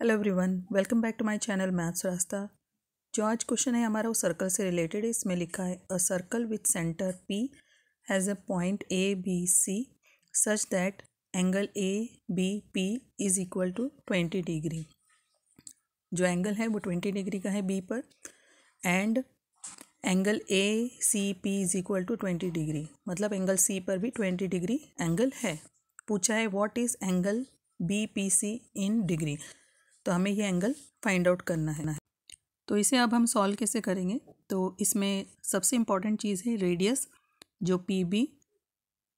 hello everyone welcome back to my channel maths रास्ता जो आज क्वेश्चन है हमारा वो सर्कल से रिलेटेड है इसमें लिखा है a circle with centre P has a point A B C such that angle A B P is equal to twenty degree जो एंगल है वो ट्वेंटी डिग्री का है बी पर and angle A C P is equal to twenty degree मतलब angle C पर भी twenty degree angle है पूछा है what is angle B P C in degree तो हमें ये एंगल फाइंड आउट करना है तो इसे अब हम सॉल्व कैसे करेंगे तो इसमें सबसे इम्पॉर्टेंट चीज़ है रेडियस जो पी बी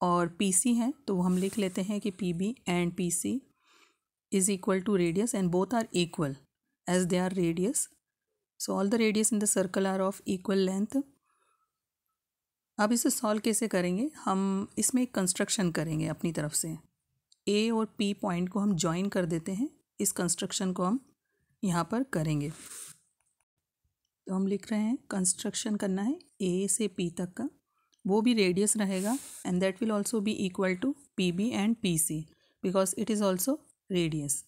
और पी सी है तो हम लिख लेते हैं कि P B and P C is equal to radius and both are equal as they are radius so all the radius in the circle are of equal length अब इसे सॉल्व कैसे करेंगे हम इसमें एक कंस्ट्रक्शन करेंगे अपनी तरफ से ए और पी पॉइंट को हम जॉइन कर देते हैं इस कंस्ट्रक्शन को हम यहाँ पर करेंगे तो हम लिख रहे हैं कंस्ट्रक्शन करना है ए से पी तक का वो भी रेडियस रहेगा and that will also be equal to P B and P C because it is also radius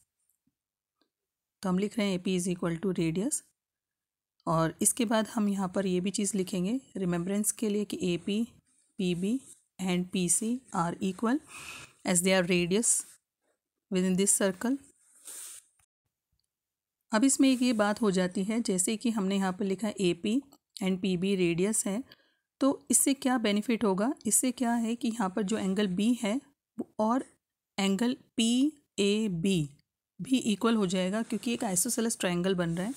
तो हम लिख रहे हैं A P is equal to radius और इसके बाद हम यहाँ पर ये भी चीज़ लिखेंगे रिमेम्बरेंस के लिए कि A P P B and P C are equal as they are radius within this circle अब इसमें एक ये बात हो जाती है जैसे कि हमने यहाँ पर लिखा A P and P B radius है तो इससे क्या बेनिफिट होगा इससे क्या है कि यहाँ पर जो एंगल बी है और एंगल पी ए बी भी इक्वल हो जाएगा क्योंकि एक आइसोसेलस ट्रायंगल बन रहा है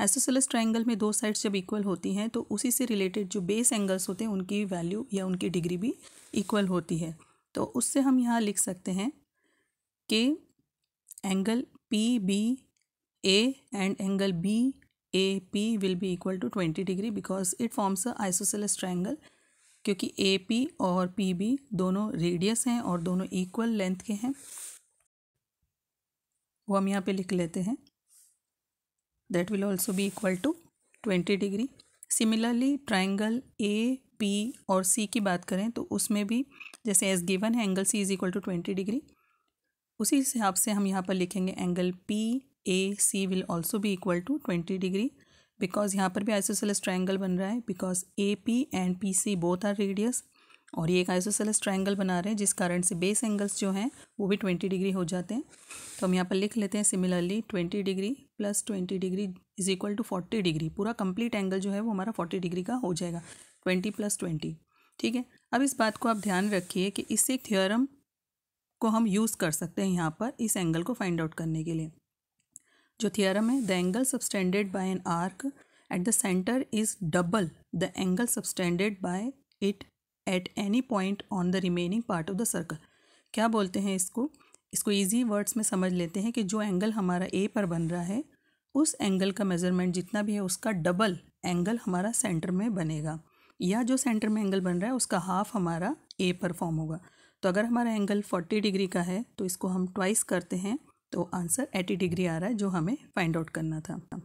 आइसोसेलस ट्रायंगल में दो साइड्स जब इक्वल होती हैं तो उसी से रिलेटेड जो बेस एंगल्स होते हैं उनकी वैल्यू या उनकी डिग्री भी इक्वल होती है तो उससे हम यहाँ लिख सकते हैं कि angle P B A and angle B A P will be equal to twenty degree because it forms a isosceles triangle क्योंकि ए पी और पी बी दोनों रेडियस हैं और दोनों इक्वल लेंथ के हैं वो हम यहाँ पे लिख लेते हैं that will also be equal to twenty degree similarly triangle A P और सी की बात करें तो उसमें भी जैसे एज गिवन है angle C is equal to twenty degree उसी हिसाब से हम यहाँ पर लिखेंगे angle P A C will also भी equal to twenty degree because यहाँ पर भी आइसोसेलस ट्राइंगल बन रहा है because A P and P C both are radius और ये एक आइसोसेलस ट्राइंगल बना रहे हैं जिस कारण से बेस एंगल्स जो हैं वो भी ट्वेंटी डिग्री हो जाते हैं तो हम यहाँ पर लिख लेते हैं similarly twenty degree plus twenty degree is equal to forty degree पूरा कंप्लीट एंगल जो है वो हमारा फोर्टी डिग्री का हो जाएगा ट्वेंटी प्लस ट्वेंटी ठीक है अब इस बात को आप ध्यान रखिए कि इससे थ्योरम को हम यूज़ कर सकते हैं यहाँ पर इस एंगल को फाइंड आउट करने के लिए जो थियरम है the angle subtended by an arc at the centre is double the angle subtended by it at any point on the remaining part of the circle क्या बोलते हैं इसको इसको इजी वर्ड्स में समझ लेते हैं कि जो एंगल हमारा ए पर बन रहा है उस एंगल का मेजरमेंट जितना भी है उसका डबल एंगल हमारा सेंटर में बनेगा या जो सेंटर में एंगल बन रहा है उसका हाफ हमारा ए पर फॉर्म होगा तो अगर हमारा एंगल फोर्टी डिग्री का है तो इसको हम ट्वाइस करते हैं तो आंसर एटी डिग्री आ रहा है जो हमें फाइंड आउट करना था